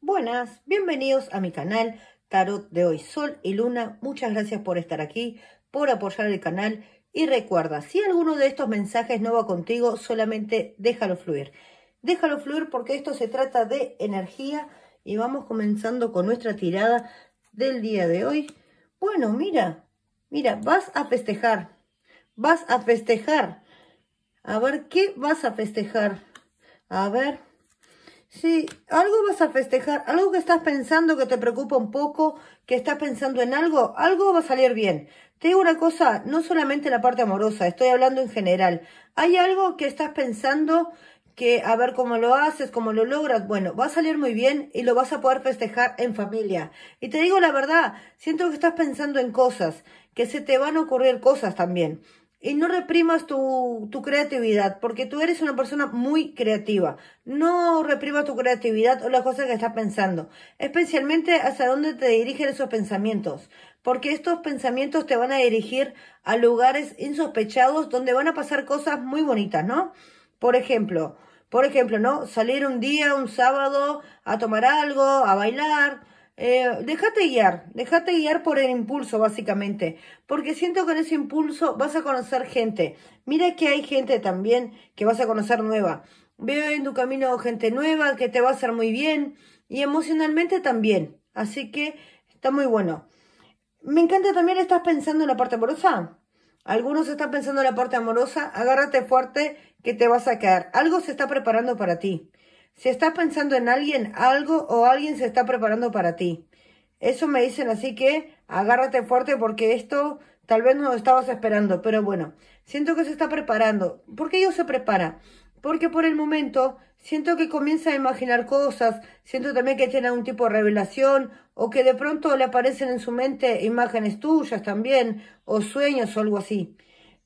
Buenas, bienvenidos a mi canal Tarot de hoy, Sol y Luna. Muchas gracias por estar aquí, por apoyar el canal y recuerda, si alguno de estos mensajes no va contigo, solamente déjalo fluir. Déjalo fluir porque esto se trata de energía y vamos comenzando con nuestra tirada del día de hoy. Bueno, mira, mira, vas a festejar, vas a festejar. A ver, ¿qué vas a festejar? A ver, Sí, algo vas a festejar, algo que estás pensando que te preocupa un poco, que estás pensando en algo, algo va a salir bien. Te digo una cosa, no solamente la parte amorosa, estoy hablando en general. Hay algo que estás pensando que a ver cómo lo haces, cómo lo logras, bueno, va a salir muy bien y lo vas a poder festejar en familia. Y te digo la verdad, siento que estás pensando en cosas, que se te van a ocurrir cosas también y no reprimas tu, tu, creatividad, porque tú eres una persona muy creativa. No reprimas tu creatividad o las cosas que estás pensando, especialmente hacia dónde te dirigen esos pensamientos, porque estos pensamientos te van a dirigir a lugares insospechados donde van a pasar cosas muy bonitas, ¿no? Por ejemplo, por ejemplo, ¿no? Salir un día, un sábado, a tomar algo, a bailar, eh, déjate guiar, déjate guiar por el impulso, básicamente, porque siento que en ese impulso vas a conocer gente. Mira que hay gente también que vas a conocer nueva. Veo en tu camino gente nueva que te va a hacer muy bien y emocionalmente también. Así que está muy bueno. Me encanta también, estás pensando en la parte amorosa. Algunos están pensando en la parte amorosa, agárrate fuerte que te vas a caer. Algo se está preparando para ti. Si estás pensando en alguien, algo o alguien se está preparando para ti. Eso me dicen, así que agárrate fuerte porque esto tal vez no lo estabas esperando, pero bueno, siento que se está preparando. ¿Por qué yo se prepara? Porque por el momento siento que comienza a imaginar cosas, siento también que tiene algún tipo de revelación o que de pronto le aparecen en su mente imágenes tuyas también o sueños o algo así.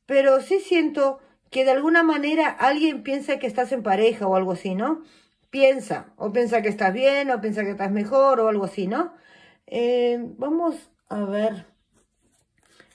Pero sí siento que de alguna manera alguien piensa que estás en pareja o algo así, ¿no? piensa, o piensa que estás bien, o piensa que estás mejor, o algo así, ¿no? Eh, vamos a ver,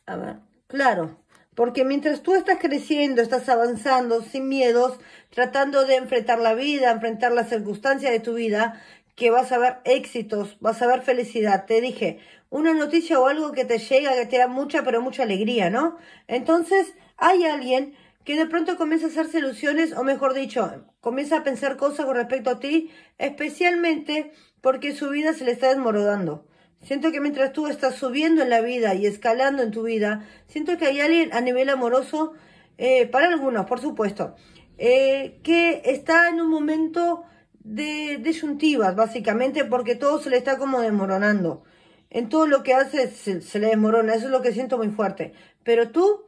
a ver, claro, porque mientras tú estás creciendo, estás avanzando sin miedos, tratando de enfrentar la vida, enfrentar las circunstancias de tu vida, que vas a ver éxitos, vas a ver felicidad. Te dije, una noticia o algo que te llega, que te da mucha, pero mucha alegría, ¿no? Entonces, hay alguien que de pronto comienza a hacerse ilusiones, o mejor dicho, comienza a pensar cosas con respecto a ti, especialmente porque su vida se le está desmoronando. Siento que mientras tú estás subiendo en la vida y escalando en tu vida, siento que hay alguien a nivel amoroso, eh, para algunos, por supuesto, eh, que está en un momento de disyuntivas, básicamente, porque todo se le está como desmoronando. En todo lo que hace se le desmorona, eso es lo que siento muy fuerte. Pero tú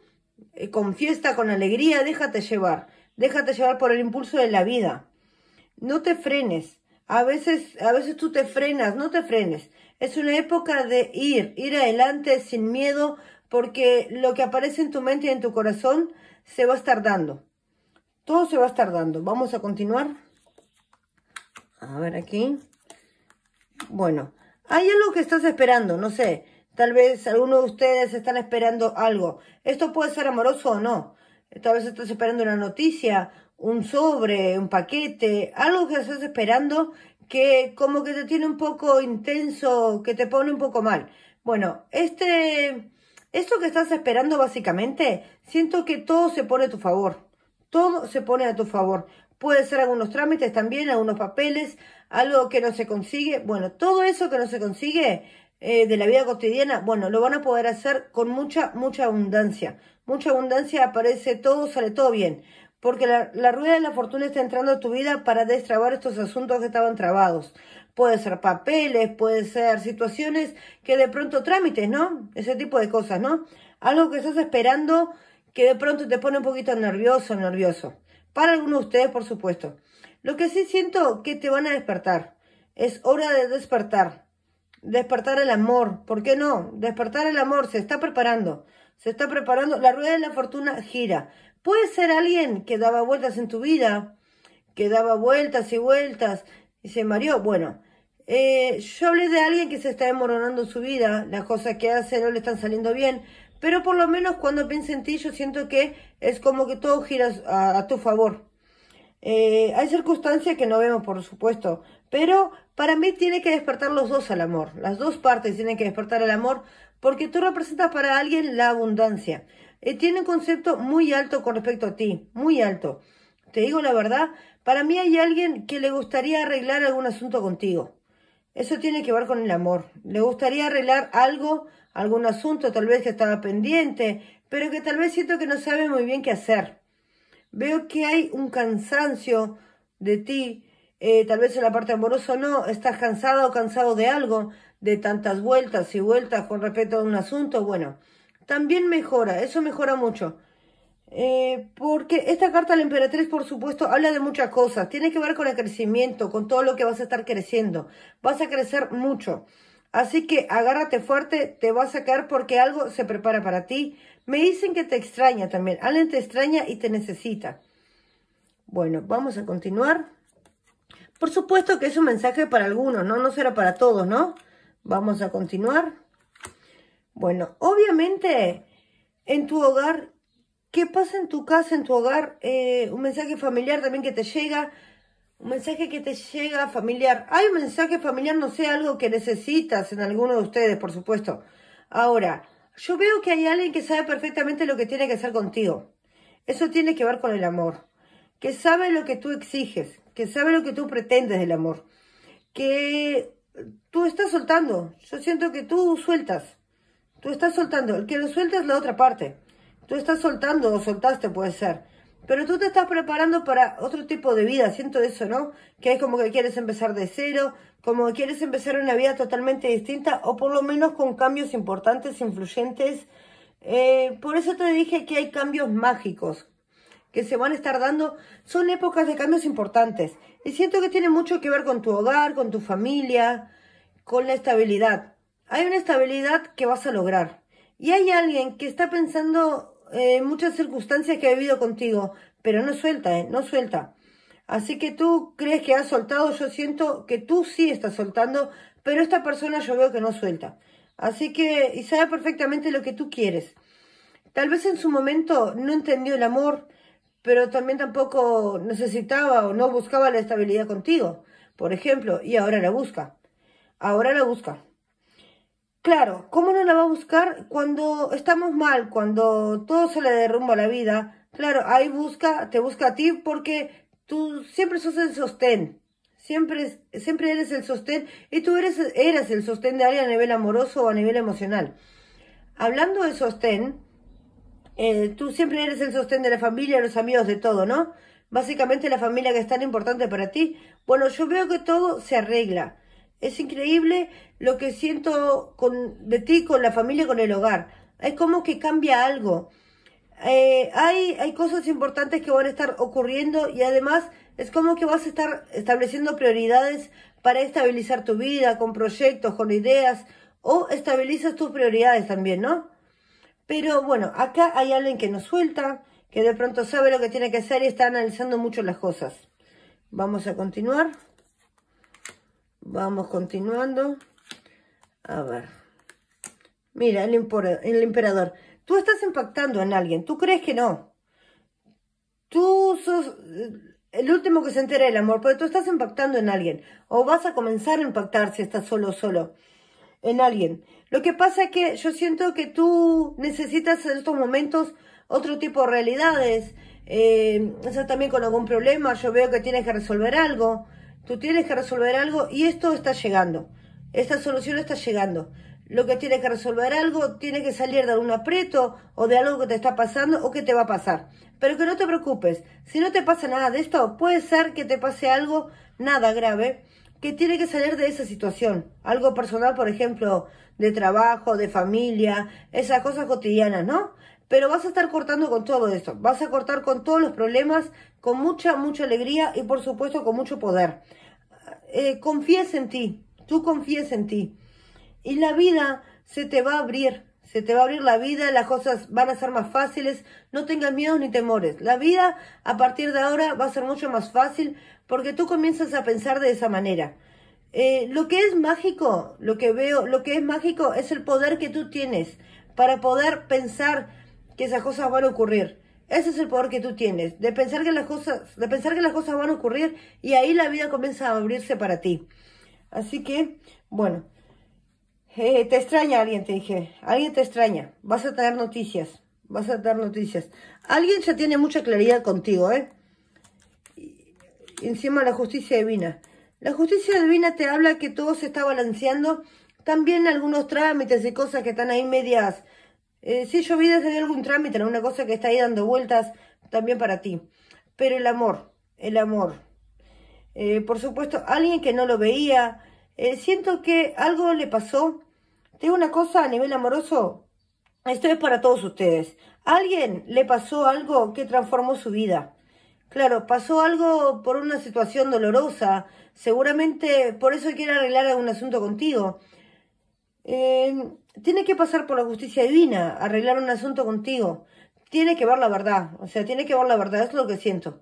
eh, con fiesta, con alegría, déjate llevar, déjate llevar por el impulso de la vida. No te frenes, a veces, a veces tú te frenas, no te frenes. Es una época de ir, ir adelante sin miedo, porque lo que aparece en tu mente y en tu corazón se va a estar dando. Todo se va a estar dando. Vamos a continuar. A ver aquí. Bueno, hay algo que estás esperando, no sé. Tal vez alguno de ustedes están esperando algo. Esto puede ser amoroso o no. Tal vez estás esperando una noticia, un sobre, un paquete, algo que estás esperando que como que te tiene un poco intenso, que te pone un poco mal. Bueno, este, esto que estás esperando básicamente, siento que todo se pone a tu favor. Todo se pone a tu favor. Puede ser algunos trámites también, algunos papeles, algo que no se consigue. Bueno, todo eso que no se consigue eh, de la vida cotidiana, bueno, lo van a poder hacer con mucha, mucha abundancia. Mucha abundancia aparece todo, sale todo bien. Porque la, la rueda de la fortuna está entrando a tu vida para destrabar estos asuntos que estaban trabados. Puede ser papeles, puede ser situaciones que de pronto trámites, ¿no? Ese tipo de cosas, ¿no? Algo que estás esperando que de pronto te pone un poquito nervioso, nervioso. Para algunos de ustedes, por supuesto. Lo que sí siento que te van a despertar. Es hora de despertar despertar el amor. ¿Por qué no? Despertar el amor, se está preparando. Se está preparando. La rueda de la fortuna gira. Puede ser alguien que daba vueltas en tu vida, que daba vueltas y vueltas y se mareó. Bueno, eh, yo hablé de alguien que se está desmoronando su vida, las cosas que hace no le están saliendo bien, pero por lo menos cuando pienso en ti yo siento que es como que todo gira a, tu favor. Eh, hay circunstancias que no vemos, por supuesto, pero para mí tiene que despertar los dos al amor. Las dos partes tienen que despertar al amor porque tú representas para alguien la abundancia. Eh, tiene un concepto muy alto con respecto a ti, muy alto. Te digo la verdad, para mí hay alguien que le gustaría arreglar algún asunto contigo. Eso tiene que ver con el amor. Le gustaría arreglar algo, algún asunto tal vez que estaba pendiente, pero que tal vez siento que no sabe muy bien qué hacer. Veo que hay un cansancio de ti, eh, tal vez en la parte amorosa no, estás cansado o cansado de algo, de tantas vueltas y vueltas con respecto a un asunto, bueno, también mejora, eso mejora mucho. Eh, porque esta carta la emperatriz, por supuesto, habla de muchas cosas. Tiene que ver con el crecimiento, con todo lo que vas a estar creciendo. Vas a crecer mucho. Así que agárrate fuerte, te vas a caer porque algo se prepara para ti. Me dicen que te extraña también. Alguien te extraña y te necesita. Bueno, vamos a continuar. Por supuesto que es un mensaje para algunos, ¿no? No será para todos, ¿no? Vamos a continuar. Bueno, obviamente en tu hogar, ¿qué pasa en tu casa, en tu hogar? Eh, un mensaje familiar también que te llega, un mensaje que te llega familiar. Hay un mensaje familiar, no sé, algo que necesitas en alguno de ustedes, por supuesto. Ahora, yo veo que hay alguien que sabe perfectamente lo que tiene que hacer contigo. Eso tiene que ver con el amor que sabe lo que tú exiges, que sabe lo que tú pretendes del amor, que tú estás soltando. Yo siento que tú sueltas, tú estás soltando. El que lo suelta es la otra parte. Tú estás soltando o soltaste, puede ser. Pero tú te estás preparando para otro tipo de vida, siento eso, ¿no? Que es como que quieres empezar de cero, como que quieres empezar una vida totalmente distinta o por lo menos con cambios importantes, influyentes. Eh, por eso te dije que hay cambios mágicos, que se van a estar dando son épocas de cambios importantes. Y siento que tiene mucho que ver con tu hogar, con tu familia, con la estabilidad. Hay una estabilidad que vas a lograr. Y hay alguien que está pensando eh, en muchas circunstancias que ha vivido contigo, pero no suelta, eh, no suelta. Así que tú crees que has soltado, yo siento que tú sí estás soltando, pero esta persona yo veo que no suelta. Así que, y sabe perfectamente lo que tú quieres. Tal vez en su momento no entendió el amor, pero también tampoco necesitaba o no buscaba la estabilidad contigo, por ejemplo, y ahora la busca. Ahora la busca. Claro, ¿cómo no la va a buscar cuando estamos mal, cuando todo se le derrumba a la vida? Claro, ahí busca, te busca a ti porque tú siempre sos el sostén. Siempre, siempre eres el sostén y tú eres, eras el sostén de alguien a nivel amoroso o a nivel emocional. Hablando de sostén, eh, tú siempre eres el sostén de la familia, los amigos, de todo, ¿no? Básicamente la familia que es tan importante para ti. Bueno, yo veo que todo se arregla. Es increíble lo que siento con, de ti, con la familia, con el hogar. Es como que cambia algo. Eh, hay, hay cosas importantes que van a estar ocurriendo y además es como que vas a estar estableciendo prioridades para estabilizar tu vida, con proyectos, con ideas, o estabilizas tus prioridades también, ¿no? Pero bueno, acá hay alguien que nos suelta, que de pronto sabe lo que tiene que hacer y está analizando mucho las cosas. Vamos a continuar. Vamos continuando. A ver. Mira, el, el emperador. Tú estás impactando en alguien. Tú crees que no. Tú sos eh, el último que se entera del amor, pero tú estás impactando en alguien. O vas a comenzar a impactar si estás solo. solo en alguien. Lo que pasa es que yo siento que tú necesitas en estos momentos otro tipo de realidades. Eh, también con algún problema, yo veo que tienes que resolver algo. Tú tienes que resolver algo y esto está llegando. Esta solución está llegando. Lo que tienes que resolver algo, tiene que salir de algún aprieto o de algo que te está pasando o que te va a pasar. Pero que no te preocupes, si no te pasa nada de esto, puede ser que te pase algo nada grave que tiene que salir de esa situación. Algo personal, por ejemplo, de trabajo, de familia, esas cosas cotidianas, ¿no? Pero vas a estar cortando con todo eso. Vas a cortar con todos los problemas, con mucha, mucha alegría y por supuesto con mucho poder. Eh, confíes en ti, tú confíes en ti. Y la vida se te va a abrir, se te va a abrir la vida, las cosas van a ser más fáciles, no tengas miedos ni temores. La vida a partir de ahora va a ser mucho más fácil porque tú comienzas a pensar de esa manera. Eh, lo que es mágico, lo que veo, lo que es mágico es el poder que tú tienes para poder pensar que esas cosas van a ocurrir. Ese es el poder que tú tienes, de de pensar que las cosas van a ocurrir y ahí la vida comienza a abrirse para ti. Así que, bueno. Eh, te extraña alguien, te dije, alguien te extraña, vas a traer noticias, vas a traer noticias. Alguien ya tiene mucha claridad contigo, ¿eh? encima la justicia divina. La justicia divina te habla que todo se está balanceando, también algunos trámites y cosas que están ahí medias. Eh, si yo vi desde algún trámite, alguna cosa que está ahí dando vueltas, también para ti. Pero el amor, el amor. Eh, por supuesto, alguien que no lo veía, siento que algo le pasó te digo una cosa a nivel amoroso, esto es para todos ustedes. alguien le pasó algo que transformó su vida. Claro, pasó algo por una situación dolorosa. Seguramente por eso quiere arreglar algún asunto contigo. Eh, tiene que pasar por la justicia divina, arreglar un asunto contigo. Tiene que ver la verdad, o sea, tiene que ver la verdad, es lo que siento.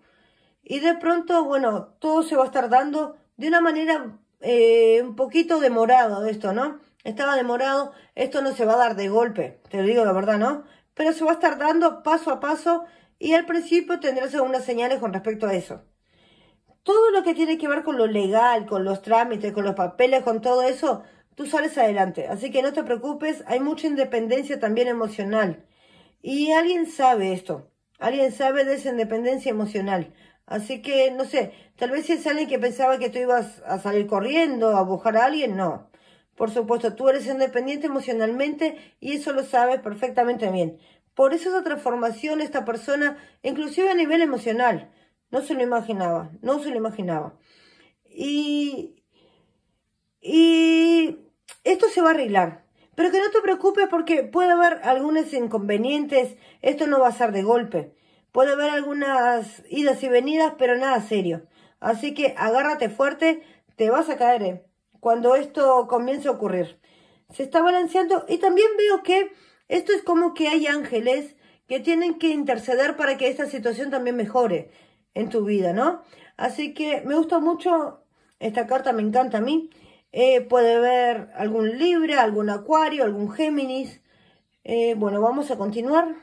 Y de pronto, bueno, todo se va a estar dando de una manera eh, un poquito demorado esto, ¿no? estaba demorado, esto no se va a dar de golpe, te lo digo la verdad, ¿no? Pero se va a estar dando paso a paso y al principio tendrás algunas señales con respecto a eso. Todo lo que tiene que ver con lo legal, con los trámites, con los papeles, con todo eso, tú sales adelante. Así que no te preocupes, hay mucha independencia también emocional. Y alguien sabe esto, alguien sabe de esa independencia emocional. Así que, no sé, tal vez si es alguien que pensaba que tú ibas a salir corriendo, a buscar a alguien, no. Por supuesto, tú eres independiente emocionalmente y eso lo sabes perfectamente bien. Por eso esa transformación esta persona, inclusive a nivel emocional, no se lo imaginaba, no se lo imaginaba. Y, y esto se va a arreglar, pero que no te preocupes porque puede haber algunos inconvenientes, esto no va a ser de golpe. Puede haber algunas idas y venidas, pero nada serio. Así que agárrate fuerte, te vas a caer. ¿eh? cuando esto comienza a ocurrir. Se está balanceando y también veo que esto es como que hay ángeles que tienen que interceder para que esta situación también mejore en tu vida, ¿no? Así que me gusta mucho esta carta, me encanta a mí. Eh, puede ver algún Libra, algún Acuario, algún Géminis. Eh, bueno, vamos a continuar.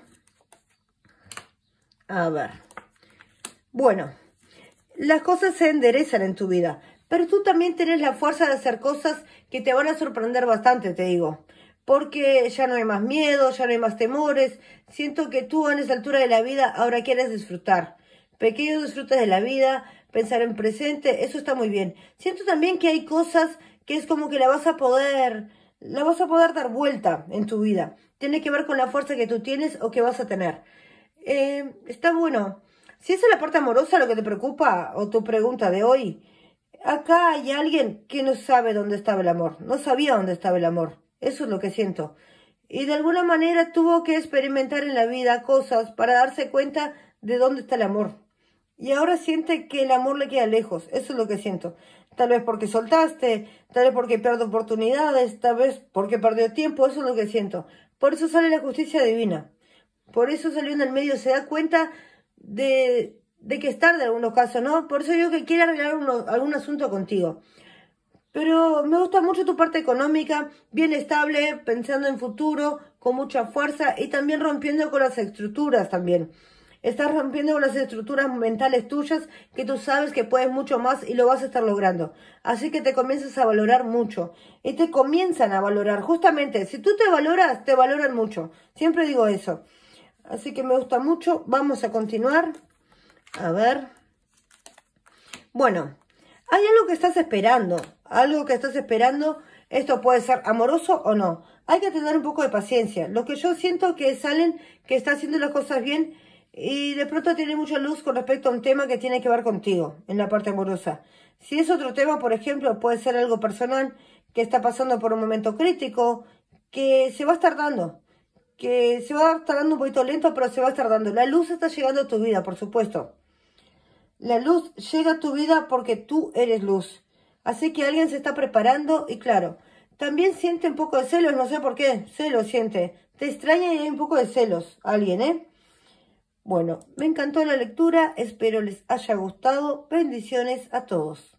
A ver. Bueno, las cosas se enderezan en tu vida. Pero tú también tienes la fuerza de hacer cosas que te van a sorprender bastante, te digo. Porque ya no hay más miedo, ya no hay más temores. Siento que tú en esa altura de la vida ahora quieres disfrutar. Pequeños disfrutes de la vida, pensar en presente, eso está muy bien. Siento también que hay cosas que es como que la vas a poder, la vas a poder dar vuelta en tu vida. Tiene que ver con la fuerza que tú tienes o que vas a tener. Eh, está bueno. Si es la parte amorosa lo que te preocupa o tu pregunta de hoy, Acá hay alguien que no sabe dónde estaba el amor, no sabía dónde estaba el amor. Eso es lo que siento. Y de alguna manera tuvo que experimentar en la vida cosas para darse cuenta de dónde está el amor. Y ahora siente que el amor le queda lejos. Eso es lo que siento. Tal vez porque soltaste, tal vez porque perdo oportunidades, tal vez porque perdió tiempo. Eso es lo que siento. Por eso sale la justicia divina. Por eso salió en el medio. Se da cuenta de de que estar de algunos casos, ¿no? Por eso yo que quiero arreglar algún asunto contigo. Pero me gusta mucho tu parte económica, bien estable, pensando en futuro, con mucha fuerza y también rompiendo con las estructuras también. Estás rompiendo con las estructuras mentales tuyas que tú sabes que puedes mucho más y lo vas a estar logrando. Así que te comienzas a valorar mucho. Y te comienzan a valorar. Justamente, si tú te valoras, te valoran mucho. Siempre digo eso. Así que me gusta mucho. Vamos a continuar. A ver. Bueno, hay algo que estás esperando. Algo que estás esperando. Esto puede ser amoroso o no. Hay que tener un poco de paciencia. Lo que yo siento que salen, que está haciendo las cosas bien y de pronto tiene mucha luz con respecto a un tema que tiene que ver contigo en la parte amorosa. Si es otro tema, por ejemplo, puede ser algo personal que está pasando por un momento crítico, que se va a estar dando, que se va tardando un poquito lento, pero se va a estar dando. La luz está llegando a tu vida, por supuesto. La luz llega a tu vida porque tú eres luz. Así que alguien se está preparando y claro, también siente un poco de celos, no sé por qué, celos siente. Te extraña y hay un poco de celos alguien, ¿eh? Bueno, me encantó la lectura, espero les haya gustado. Bendiciones a todos.